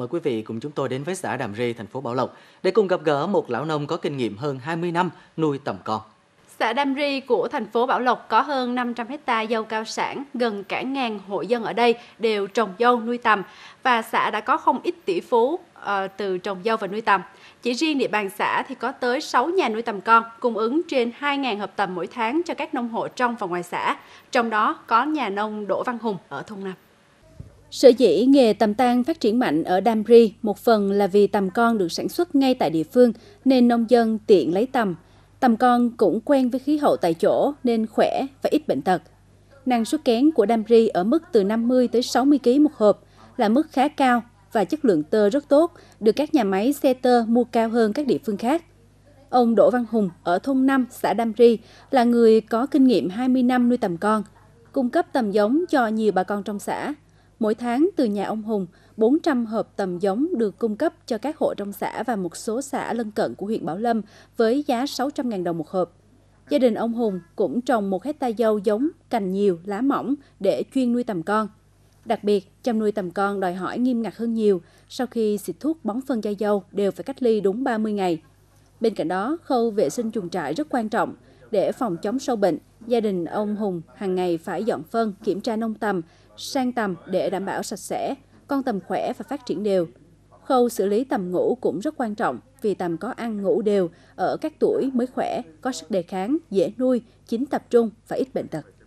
Mời quý vị cùng chúng tôi đến với xã Đàm Ri, thành phố Bảo Lộc để cùng gặp gỡ một lão nông có kinh nghiệm hơn 20 năm nuôi tầm con. Xã Đam Ri của thành phố Bảo Lộc có hơn 500 hecta dâu cao sản, gần cả ngàn hộ dân ở đây đều trồng dâu nuôi tầm và xã đã có không ít tỷ phú uh, từ trồng dâu và nuôi tầm. Chỉ riêng địa bàn xã thì có tới 6 nhà nuôi tầm con, cung ứng trên 2.000 hợp tầm mỗi tháng cho các nông hộ trong và ngoài xã. Trong đó có nhà nông Đỗ Văn Hùng ở thôn Nam. Sở dĩ nghề tầm tang phát triển mạnh ở Damri một phần là vì tầm con được sản xuất ngay tại địa phương nên nông dân tiện lấy tầm. Tầm con cũng quen với khí hậu tại chỗ nên khỏe và ít bệnh tật. Năng suất kén của Damri ở mức từ 50 tới 60 kg một hộp là mức khá cao và chất lượng tơ rất tốt, được các nhà máy xe tơ mua cao hơn các địa phương khác. Ông Đỗ Văn Hùng ở thôn 5, xã Đam Ri là người có kinh nghiệm 20 năm nuôi tầm con, cung cấp tầm giống cho nhiều bà con trong xã. Mỗi tháng từ nhà ông Hùng, 400 hộp tầm giống được cung cấp cho các hộ trong xã và một số xã lân cận của huyện Bảo Lâm với giá 600.000 đồng một hộp. Gia đình ông Hùng cũng trồng một hecta dâu giống, cành nhiều, lá mỏng để chuyên nuôi tầm con. Đặc biệt, chăm nuôi tầm con đòi hỏi nghiêm ngặt hơn nhiều, sau khi xịt thuốc bón phân cho dâu đều phải cách ly đúng 30 ngày. Bên cạnh đó, khâu vệ sinh chuồng trại rất quan trọng để phòng chống sâu bệnh, Gia đình ông Hùng hàng ngày phải dọn phân, kiểm tra nông tầm, sang tầm để đảm bảo sạch sẽ, con tầm khỏe và phát triển đều. Khâu xử lý tầm ngủ cũng rất quan trọng vì tầm có ăn ngủ đều, ở các tuổi mới khỏe, có sức đề kháng, dễ nuôi, chính tập trung và ít bệnh tật.